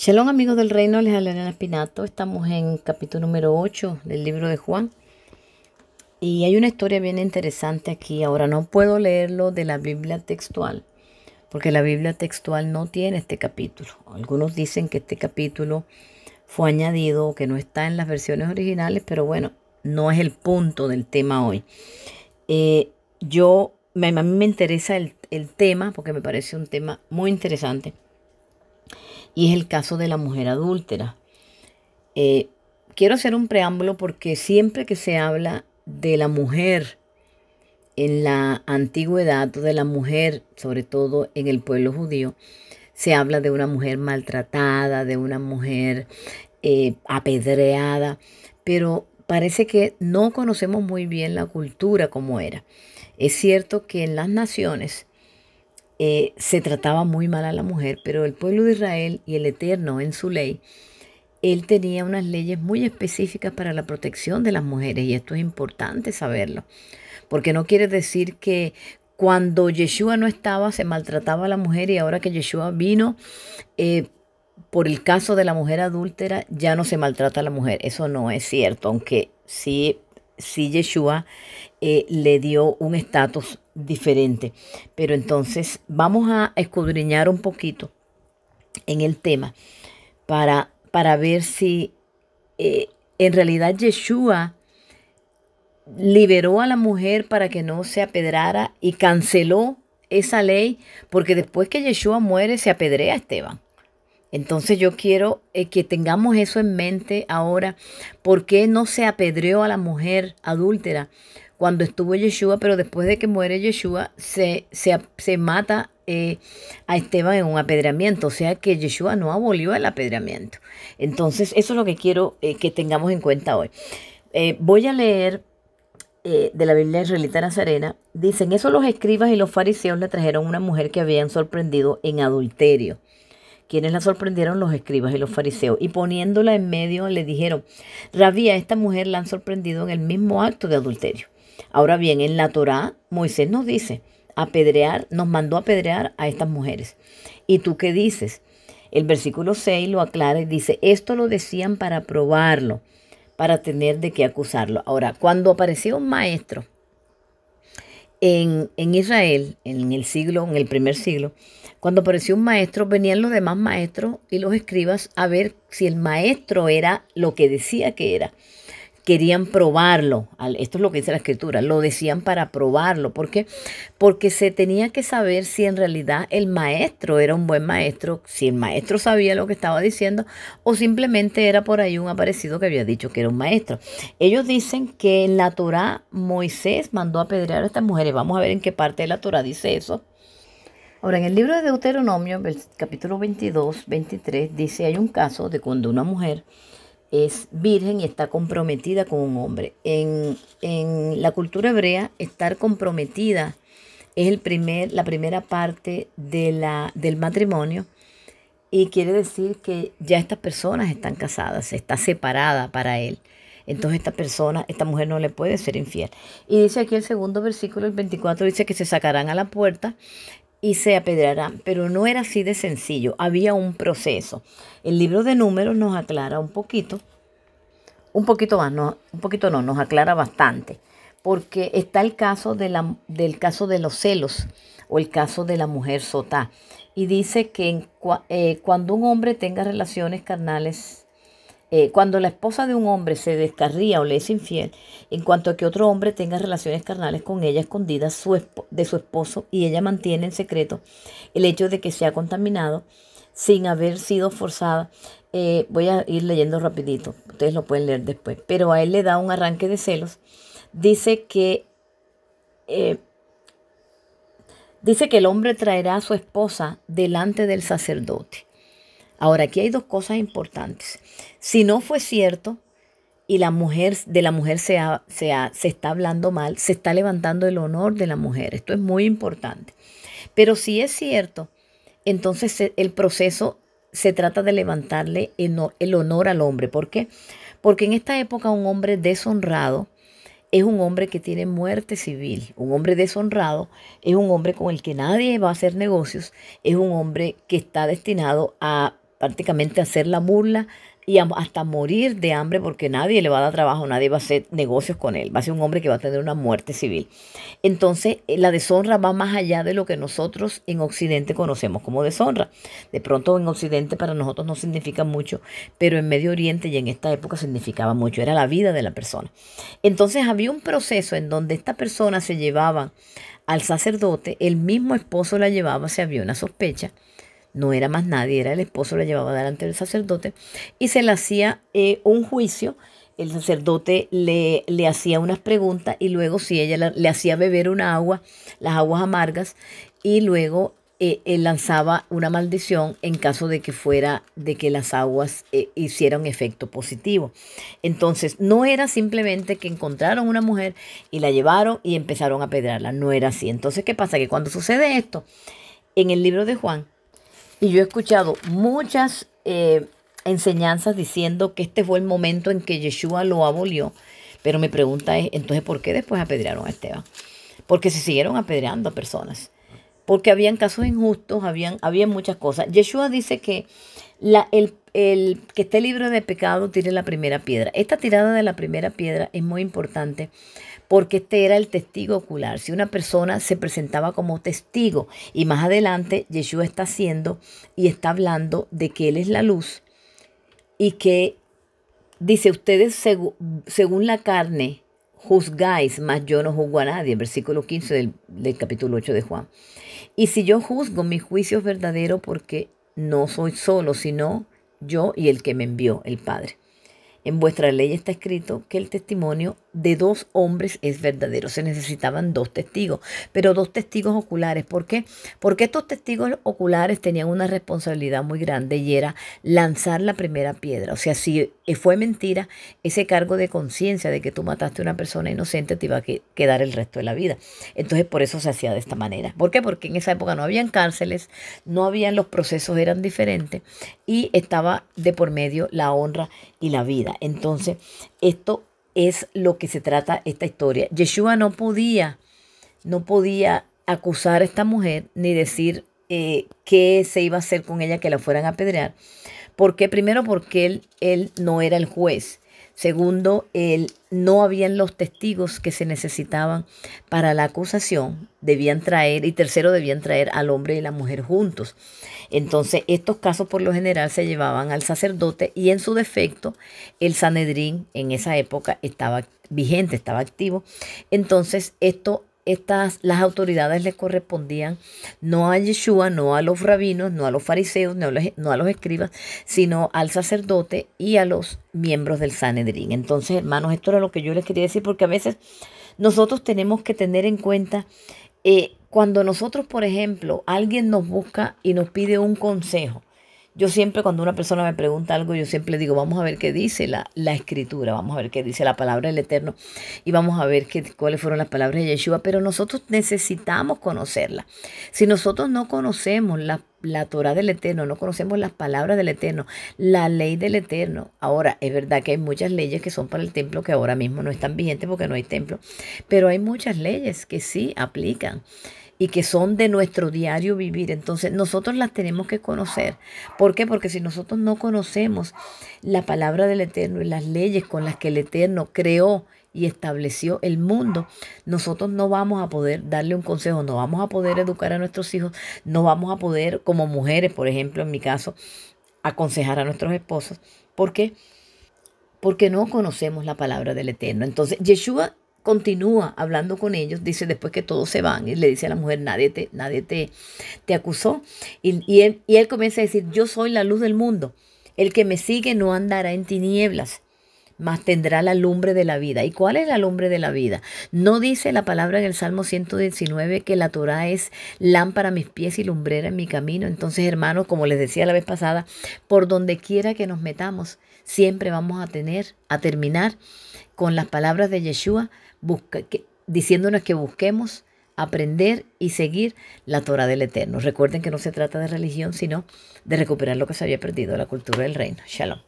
Shalom amigos del reino, les habla Elena Espinato. Estamos en capítulo número 8 del libro de Juan. Y hay una historia bien interesante aquí. Ahora no puedo leerlo de la Biblia textual, porque la Biblia textual no tiene este capítulo. Algunos dicen que este capítulo fue añadido, o que no está en las versiones originales, pero bueno, no es el punto del tema hoy. Eh, yo, a mí me interesa el, el tema, porque me parece un tema muy interesante y es el caso de la mujer adúltera. Eh, quiero hacer un preámbulo porque siempre que se habla de la mujer en la antigüedad, de la mujer, sobre todo en el pueblo judío, se habla de una mujer maltratada, de una mujer eh, apedreada, pero parece que no conocemos muy bien la cultura como era. Es cierto que en las naciones eh, se trataba muy mal a la mujer, pero el pueblo de Israel y el Eterno en su ley, él tenía unas leyes muy específicas para la protección de las mujeres y esto es importante saberlo, porque no quiere decir que cuando Yeshua no estaba se maltrataba a la mujer y ahora que Yeshua vino eh, por el caso de la mujer adúltera ya no se maltrata a la mujer. Eso no es cierto, aunque sí, sí Yeshua eh, le dio un estatus diferente. Pero entonces vamos a escudriñar un poquito en el tema para, para ver si eh, en realidad Yeshua liberó a la mujer para que no se apedrara y canceló esa ley, porque después que Yeshua muere se apedrea a Esteban. Entonces yo quiero eh, que tengamos eso en mente ahora. ¿Por qué no se apedreó a la mujer adúltera cuando estuvo Yeshua, pero después de que muere Yeshua se, se, se mata eh, a Esteban en un apedreamiento? O sea que Yeshua no abolió el apedreamiento. Entonces eso es lo que quiero eh, que tengamos en cuenta hoy. voy a leer de la Biblia israelita nazarena, dicen, eso los escribas y los fariseos le trajeron una mujer que habían sorprendido en adulterio quienes la sorprendieron los escribas y los fariseos, y poniéndola en medio le dijeron, Rabia, esta mujer la han sorprendido en el mismo acto de adulterio. Ahora bien, en la Torá Moisés nos dice, apedrear, nos mandó a apedrear a estas mujeres. ¿Y tú qué dices? El versículo 6 lo aclara y dice, esto lo decían para probarlo, para tener de qué acusarlo. Ahora, cuando apareció un maestro, en, Israel, en el siglo, en el primer siglo, cuando apareció un maestro, venían los demás maestros y los escribas a ver si el maestro era lo que decía que era querían probarlo. Esto es lo que dice la escritura, lo decían para probarlo. ¿Por qué? Porque se tenía que saber si en realidad el maestro era un buen maestro, si el maestro sabía lo que estaba diciendo o simplemente era por ahí un aparecido que había dicho que era un maestro. Ellos dicen que en la Torá Moisés mandó a apedrear a estas mujeres. Vamos a ver en qué parte de la Torá dice eso. Ahora, en el libro de Deuteronomio, capítulo 22, 23, dice, hay un caso de cuando una mujer es virgen y está comprometida con un hombre. En, la cultura hebrea, estar comprometida es el primer, la primera parte de la, del matrimonio y quiere decir que ya estas personas están casadas, está separada para él. Entonces esta persona, esta mujer no le puede ser infiel. Y dice aquí el segundo versículo, el 24, dice que se sacarán a la puerta y se apedreará Pero no era así de sencillo, había un proceso. El libro de números nos aclara un poquito, un poquito más, no, un poquito no, nos aclara bastante, porque está el caso de la, del caso de los celos o el caso de la mujer sotá. Y dice que eh, cuando un hombre tenga relaciones carnales eh, cuando la esposa de un hombre se descarría o le es infiel, en cuanto a que otro hombre tenga relaciones carnales con ella escondidas de su esposo y ella mantiene en secreto el hecho de que se ha contaminado sin haber sido forzada, eh, voy a ir leyendo rapidito, ustedes lo pueden leer después, pero a él le da un arranque de celos, dice que... Eh, dice que el hombre traerá a su esposa delante del sacerdote Ahora, aquí hay dos cosas importantes. Si no fue cierto y la mujer, de la mujer se, se está hablando mal, se está levantando el honor de la mujer. Esto es muy importante. Pero si es cierto, entonces el proceso se trata de levantarle el honor al hombre. ¿Por qué? Porque en esta época un hombre deshonrado es un hombre que tiene muerte civil. Un hombre deshonrado es un hombre con el que nadie va a hacer negocios. Es un hombre que está destinado a prácticamente hacer la burla y hasta morir de hambre porque nadie le va a dar trabajo, nadie va a hacer negocios con él, va a ser un hombre que va a tener una muerte civil. Entonces, eh, la deshonra va más allá de lo que nosotros en Occidente conocemos como deshonra. De pronto en Occidente para nosotros no significa mucho, pero en Medio Oriente y en esta época significaba mucho, era la vida de la persona. Entonces había un proceso en donde esta persona se llevaba al sacerdote, el mismo esposo la llevaba, se había una sospecha no era más nadie, era el esposo, la llevaba delante del sacerdote y se le hacía eh, un juicio. El sacerdote le, le hacía unas preguntas y luego si ella le hacía beber una agua, las aguas amargas, y luego eh, lanzaba una maldición en caso de que fuera de que las aguas eh, hicieran efecto positivo. Entonces, no era simplemente que encontraron una mujer y la llevaron y empezaron a pedrarla, no era así. Entonces, ¿qué pasa? Que cuando sucede esto, en el libro de Juan, y yo he escuchado muchas eh, enseñanzas diciendo que este fue el momento en que Yeshua lo abolió. Pero mi pregunta es, entonces, ¿por qué después apedrearon a Esteban? Porque se siguieron apedreando a personas. Porque habían casos injustos, habían, habían muchas cosas. Yeshua dice que la, el, que esté libre de pecado tire la primera piedra. Esta tirada de la primera piedra es muy importante porque este era el testigo ocular. Si una persona se presentaba como testigo y más adelante Yeshua está haciendo y está hablando de que Él es la luz y que dice ustedes según la carne juzgáis, mas yo no juzgo a nadie, versículo 15 del, del capítulo 8 de Juan. Y si yo juzgo, mi juicio es verdadero porque no soy solo, sino yo y el que me envió, el Padre. En vuestra ley está escrito que el testimonio de dos hombres es verdadero. Se necesitaban dos testigos, pero dos testigos oculares. ¿Por qué? Porque estos testigos oculares tenían una responsabilidad muy grande y era lanzar la primera piedra. O sea, si eh, fue mentira, ese cargo de conciencia de que tú mataste a una persona inocente te iba a quedar el resto de la vida. Entonces, por eso se hacía de esta manera. ¿Por qué? Porque en esa época no habían cárceles, no habían los procesos, eran diferentes y estaba de por medio la honra y la vida. Entonces, esto es lo que se trata esta historia. Yeshua no podía, no podía acusar a esta mujer ni decir eh, qué se iba a hacer con ella que la fueran a apedrear. ¿Por qué? Primero porque él, él no era el juez. Segundo, el, no habían los testigos que se necesitaban para la acusación. Debían traer, y tercero, debían traer al hombre y la mujer juntos. Entonces, estos casos por lo general se llevaban al sacerdote y en su defecto, el Sanedrín en esa época estaba vigente, estaba activo. Entonces, esto estas, las autoridades le correspondían no a Yeshua, no a los rabinos, no a los fariseos, no a los, no a los escribas, sino al sacerdote y a los miembros del Sanedrín. Entonces, hermanos, esto era lo que yo les quería decir, porque a veces nosotros tenemos que tener en cuenta eh, cuando nosotros, por ejemplo, alguien nos busca y nos pide un consejo, yo siempre cuando una persona me pregunta algo, yo siempre digo, vamos a ver qué dice la, escritura, vamos a ver qué dice la palabra del Eterno y vamos a ver qué, cuáles fueron las palabras de Yeshua, pero nosotros necesitamos conocerla. Si nosotros no conocemos la, la Torah del Eterno, no conocemos las palabras del Eterno, la ley del Eterno, ahora es verdad que hay muchas leyes que son para el templo que ahora mismo no están vigentes porque no hay templo, pero hay muchas leyes que sí aplican y que son de nuestro diario vivir. Entonces nosotros las tenemos que conocer. ¿Por qué? Porque si nosotros no conocemos la palabra del Eterno y las leyes con las que el Eterno creó y estableció el mundo, nosotros no vamos a poder darle un consejo, no vamos a poder educar a nuestros hijos, no vamos a poder, como mujeres, por ejemplo, en mi caso, aconsejar a nuestros esposos. ¿Por qué? Porque no conocemos la palabra del Eterno. Entonces, Yeshua continúa hablando con ellos, dice después que todos se van, y le dice a la mujer, nadie te, nadie te, te acusó. Y, y, él, comienza a decir, yo soy la luz del mundo, el que me sigue no andará en tinieblas, mas tendrá la lumbre de la vida. ¿Y cuál es la lumbre de la vida? No dice la palabra en el Salmo 119 que la Torah es lámpara a mis pies y lumbrera en mi camino. Entonces, hermanos, como les decía la vez pasada, por donde quiera que nos metamos, siempre vamos a tener, a terminar con las palabras de Yeshua, que, diciéndonos que busquemos aprender y seguir la Torah del Eterno. Recuerden que no se trata de religión, sino de recuperar lo que se había perdido, la cultura del reino. Shalom.